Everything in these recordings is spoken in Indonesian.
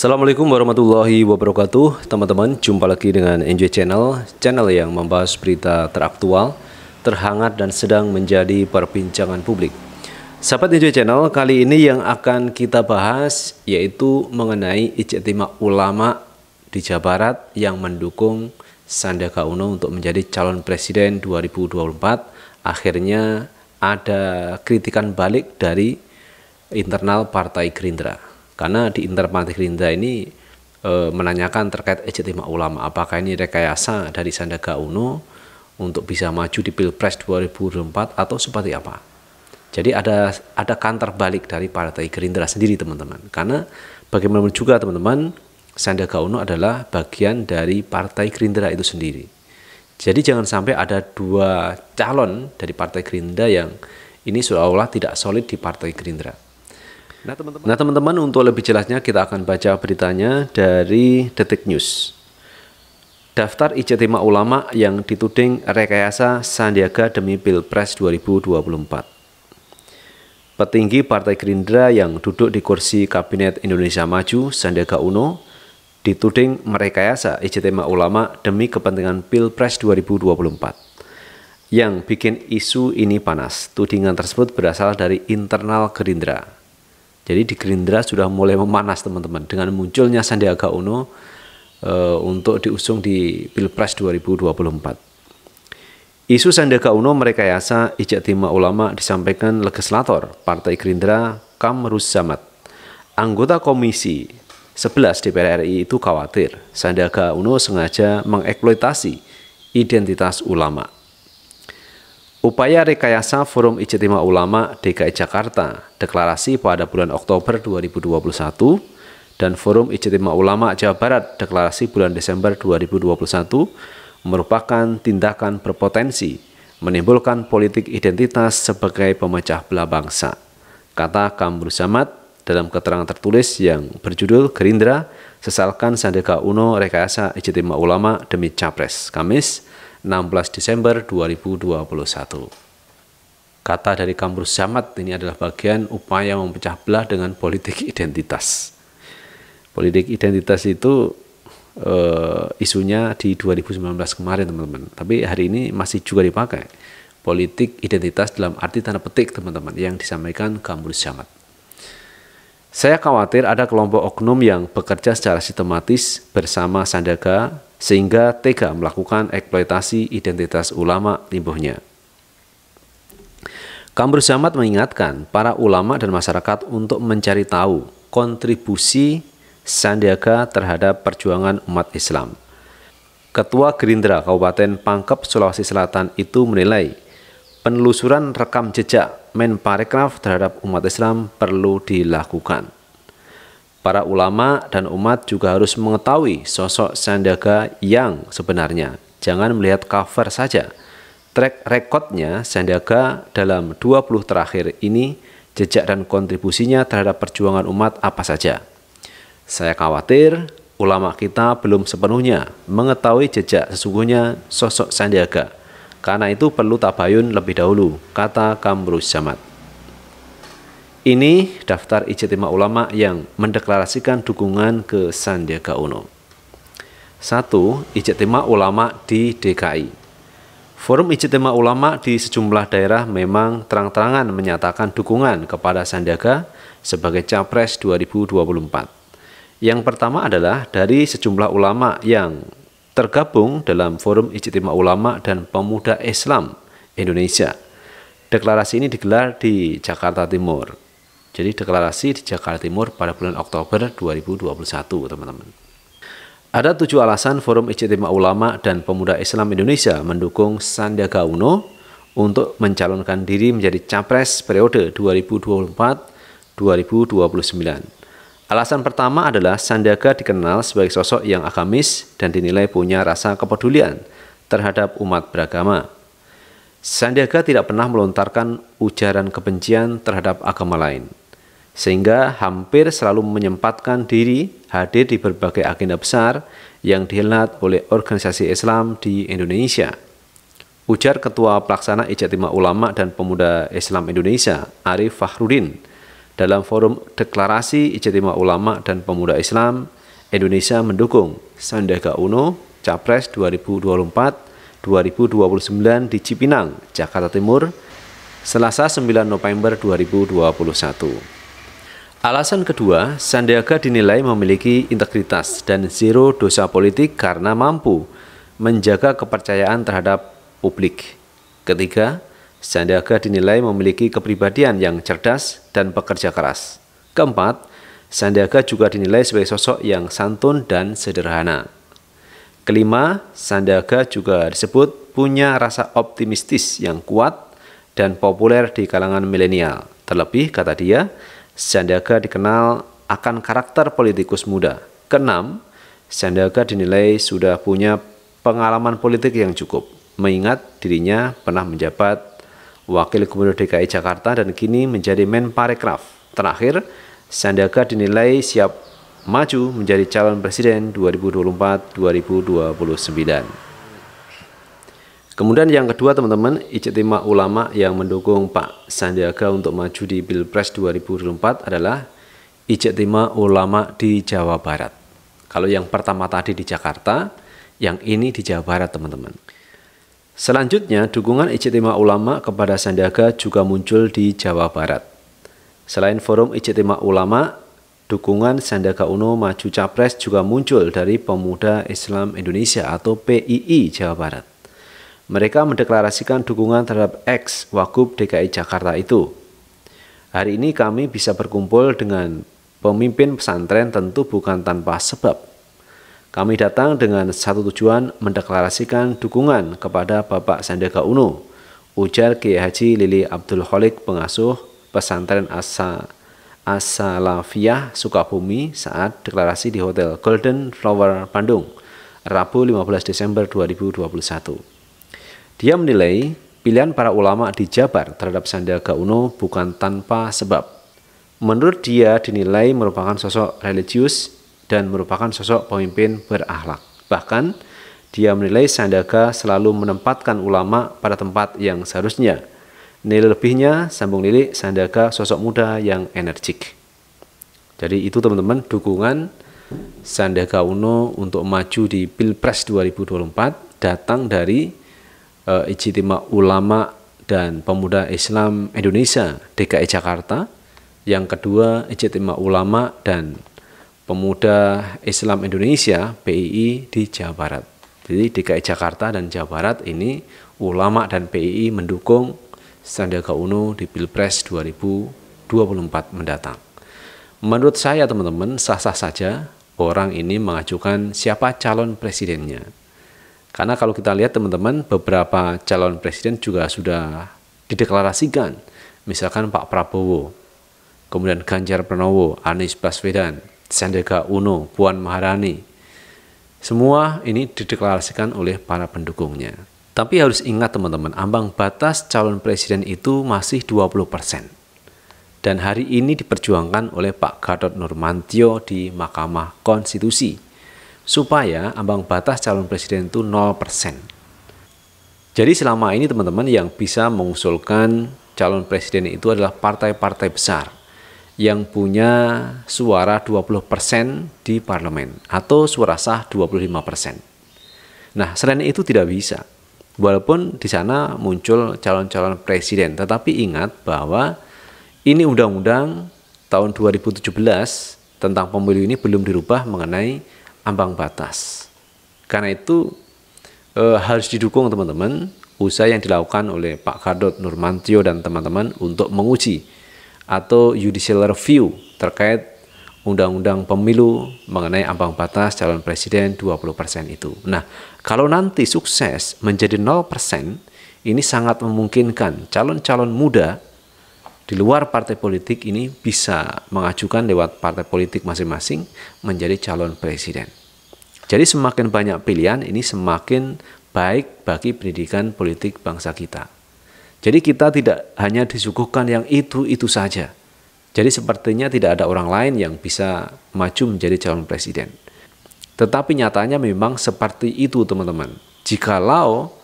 Assalamualaikum warahmatullahi wabarakatuh Teman-teman, jumpa lagi dengan Enjoy Channel Channel yang membahas berita teraktual, terhangat dan sedang menjadi perbincangan publik Sahabat Enjoy Channel, kali ini yang akan kita bahas Yaitu mengenai ijtima ulama di Jawa Barat Yang mendukung Sandiaga Uno untuk menjadi calon presiden 2024 Akhirnya ada kritikan balik dari internal Partai Gerindra karena di Inter Partai Gerindra ini e, menanyakan terkait ijtima ulama apakah ini rekayasa dari Sandaga Uno untuk bisa maju di Pilpres 2024 atau seperti apa. Jadi ada ada kantor balik dari Partai Gerindra sendiri teman-teman. Karena bagaimanapun juga teman-teman, Sandiaga Uno adalah bagian dari Partai Gerindra itu sendiri. Jadi jangan sampai ada dua calon dari Partai Gerindra yang ini seolah-olah tidak solid di Partai Gerindra. Nah teman-teman, nah, untuk lebih jelasnya kita akan baca beritanya dari Detik News. Daftar ijtima ulama yang dituding rekayasa Sandiaga demi Pilpres 2024. Petinggi Partai Gerindra yang duduk di kursi Kabinet Indonesia Maju Sandiaga Uno dituding merekayasa ijtima ulama demi kepentingan Pilpres 2024 yang bikin isu ini panas. Tudingan tersebut berasal dari internal Gerindra. Jadi di Gerindra sudah mulai memanas teman-teman dengan munculnya Sandiaga Uno e, untuk diusung di Pilpres 2024. Isu Sandiaga Uno merekayasa ijtima ulama disampaikan legislator Partai Gerindra Kamrus Samad. Anggota Komisi 11 DPR RI itu khawatir Sandiaga Uno sengaja mengeksploitasi identitas ulama. Upaya rekayasa Forum Ijtima Ulama DKI Jakarta deklarasi pada bulan Oktober 2021 dan Forum Ijtima Ulama Jawa Barat deklarasi bulan Desember 2021 merupakan tindakan berpotensi menimbulkan politik identitas sebagai pemecah belah bangsa, kata Kamru Samad dalam keterangan tertulis yang berjudul Gerindra Sesalkan Sandega Uno Rekayasa Ijtima Ulama Demi Capres, Kamis 16 Desember 2021. Kata dari Kamrus Zamat ini adalah bagian upaya memecah belah dengan politik identitas. Politik identitas itu uh, isunya di 2019 kemarin teman-teman. Tapi hari ini masih juga dipakai. Politik identitas dalam arti tanda petik teman-teman yang disampaikan Kamrus Samad. Saya khawatir ada kelompok oknum yang bekerja secara sistematis bersama Sandaga sehingga tega melakukan eksploitasi identitas ulama limbuhnya. Kambrus Zamat mengingatkan para ulama dan masyarakat untuk mencari tahu kontribusi Sandiaga terhadap perjuangan umat Islam. Ketua Gerindra Kabupaten Pangkep, Sulawesi Selatan itu menilai penelusuran rekam jejak Menparekraf terhadap umat Islam perlu dilakukan. Para ulama dan umat juga harus mengetahui sosok Sandiaga yang sebenarnya. Jangan melihat cover saja. Track rekodnya Sandiaga dalam 20 terakhir ini jejak dan kontribusinya terhadap perjuangan umat apa saja. Saya khawatir ulama kita belum sepenuhnya mengetahui jejak sesungguhnya sosok Sandiaga. Karena itu perlu tabayun lebih dahulu, kata Kamrus Samad. Ini daftar ijtima ulama yang mendeklarasikan dukungan ke Sandiaga Uno. 1. Ijtima ulama di DKI. Forum Ijtima Ulama di sejumlah daerah memang terang-terangan menyatakan dukungan kepada Sandiaga sebagai Capres 2024. Yang pertama adalah dari sejumlah ulama yang tergabung dalam Forum Ijtima Ulama dan Pemuda Islam Indonesia. Deklarasi ini digelar di Jakarta Timur. Jadi deklarasi di Jakarta Timur pada bulan Oktober 2021, teman-teman. Ada tujuh alasan Forum Ijtima Ulama dan Pemuda Islam Indonesia mendukung Sandiaga Uno untuk mencalonkan diri menjadi capres periode 2024-2029. Alasan pertama adalah Sandiaga dikenal sebagai sosok yang agamis dan dinilai punya rasa kepedulian terhadap umat beragama. Sandiaga tidak pernah melontarkan ujaran kebencian terhadap agama lain sehingga hampir selalu menyempatkan diri hadir di berbagai agenda besar yang dihelat oleh organisasi Islam di Indonesia. Ujar Ketua Pelaksana Ijtima Ulama dan Pemuda Islam Indonesia, Arif Fahrudin, dalam forum deklarasi Ijtima Ulama dan Pemuda Islam, Indonesia mendukung Sandiaga Uno Capres 2024-2029 di Cipinang, Jakarta Timur, Selasa 9 November 2021. Alasan kedua, Sandiaga dinilai memiliki integritas dan zero dosa politik karena mampu menjaga kepercayaan terhadap publik. Ketiga, Sandiaga dinilai memiliki kepribadian yang cerdas dan pekerja keras. Keempat, Sandiaga juga dinilai sebagai sosok yang santun dan sederhana. Kelima, Sandiaga juga disebut punya rasa optimistis yang kuat dan populer di kalangan milenial. Terlebih, kata dia, Sandiaga dikenal akan karakter politikus muda. Keenam, Sandiaga dinilai sudah punya pengalaman politik yang cukup, mengingat dirinya pernah menjabat Wakil Gubernur DKI Jakarta dan kini menjadi Menparekraf. Terakhir, Sandiaga dinilai siap maju menjadi calon presiden 2024-2029. Kemudian yang kedua teman-teman, ijtima ulama yang mendukung Pak Sandiaga untuk maju di Pilpres 2024 adalah ijtima ulama di Jawa Barat. Kalau yang pertama tadi di Jakarta, yang ini di Jawa Barat teman-teman. Selanjutnya, dukungan ijtima ulama kepada Sandiaga juga muncul di Jawa Barat. Selain forum ijtima ulama, dukungan Sandiaga Uno maju capres juga muncul dari Pemuda Islam Indonesia atau PII Jawa Barat. Mereka mendeklarasikan dukungan terhadap X Wakub DKI Jakarta itu. Hari ini kami bisa berkumpul dengan pemimpin pesantren tentu bukan tanpa sebab. Kami datang dengan satu tujuan mendeklarasikan dukungan kepada Bapak Sandiaga Uno, ujar Kiai Haji Lili Abdul Holik, pengasuh pesantren Asa Asalafiyah Sukabumi saat deklarasi di Hotel Golden Flower Bandung, Rabu 15 Desember 2021. Dia menilai pilihan para ulama di Jabar terhadap Sandiaga Uno bukan tanpa sebab. Menurut dia dinilai merupakan sosok religius dan merupakan sosok pemimpin berakhlak. Bahkan dia menilai Sandiaga selalu menempatkan ulama pada tempat yang seharusnya. Nilai lebihnya, sambung lirik Sandiaga sosok muda yang energik. Jadi itu teman-teman dukungan Sandiaga Uno untuk maju di Pilpres 2024 datang dari uh, Ijtima Ulama dan Pemuda Islam Indonesia DKI e Jakarta. Yang kedua Ijtima Ulama dan Pemuda Islam Indonesia PII di Jawa Barat. Jadi DKI e Jakarta dan Jawa Barat ini ulama dan PII mendukung Sandiaga Uno di Pilpres 2024 mendatang. Menurut saya teman-teman sah-sah saja orang ini mengajukan siapa calon presidennya. Karena kalau kita lihat teman-teman, beberapa calon presiden juga sudah dideklarasikan. Misalkan Pak Prabowo, kemudian Ganjar Pranowo, Anies Baswedan, Sandiaga Uno, Puan Maharani. Semua ini dideklarasikan oleh para pendukungnya. Tapi harus ingat teman-teman, ambang batas calon presiden itu masih 20%. Dan hari ini diperjuangkan oleh Pak Gatot Nurmantio di Mahkamah Konstitusi supaya ambang batas calon presiden itu 0%. Jadi selama ini teman-teman yang bisa mengusulkan calon presiden itu adalah partai-partai besar yang punya suara 20% di parlemen atau suara sah 25%. Nah, selain itu tidak bisa. Walaupun di sana muncul calon-calon presiden, tetapi ingat bahwa ini undang-undang tahun 2017 tentang pemilu ini belum dirubah mengenai ambang batas. Karena itu e, harus didukung teman-teman usaha yang dilakukan oleh Pak Kadot Nurmantio dan teman-teman untuk menguji atau judicial review terkait Undang-Undang Pemilu mengenai ambang batas calon presiden 20% itu. Nah, kalau nanti sukses menjadi 0%, ini sangat memungkinkan calon-calon muda di luar partai politik ini bisa mengajukan lewat partai politik masing-masing menjadi calon presiden. Jadi semakin banyak pilihan ini semakin baik bagi pendidikan politik bangsa kita. Jadi kita tidak hanya disuguhkan yang itu-itu saja. Jadi sepertinya tidak ada orang lain yang bisa maju menjadi calon presiden. Tetapi nyatanya memang seperti itu teman-teman. Jikalau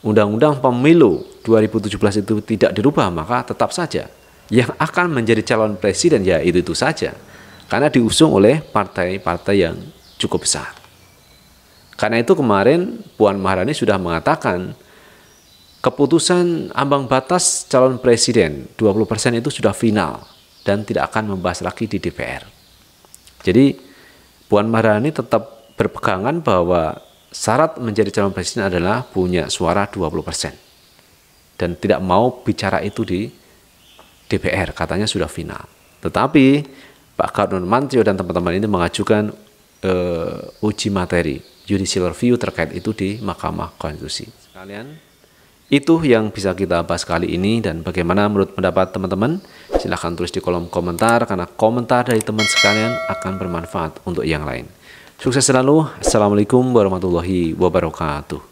Undang-Undang Pemilu 2017 itu tidak dirubah, maka tetap saja yang akan menjadi calon presiden ya itu-itu saja. Karena diusung oleh partai-partai yang cukup besar. Karena itu kemarin Puan Maharani sudah mengatakan keputusan ambang batas calon presiden 20% itu sudah final dan tidak akan membahas lagi di DPR. Jadi Puan Maharani tetap berpegangan bahwa syarat menjadi calon presiden adalah punya suara 20% dan tidak mau bicara itu di DPR katanya sudah final. Tetapi Pak Karnon Mantio dan teman-teman ini mengajukan uh, uji materi judicial review terkait itu di Mahkamah Konstitusi. Sekalian, itu yang bisa kita bahas kali ini dan bagaimana menurut pendapat teman-teman? Silahkan tulis di kolom komentar karena komentar dari teman sekalian akan bermanfaat untuk yang lain. Sukses selalu. Assalamualaikum warahmatullahi wabarakatuh.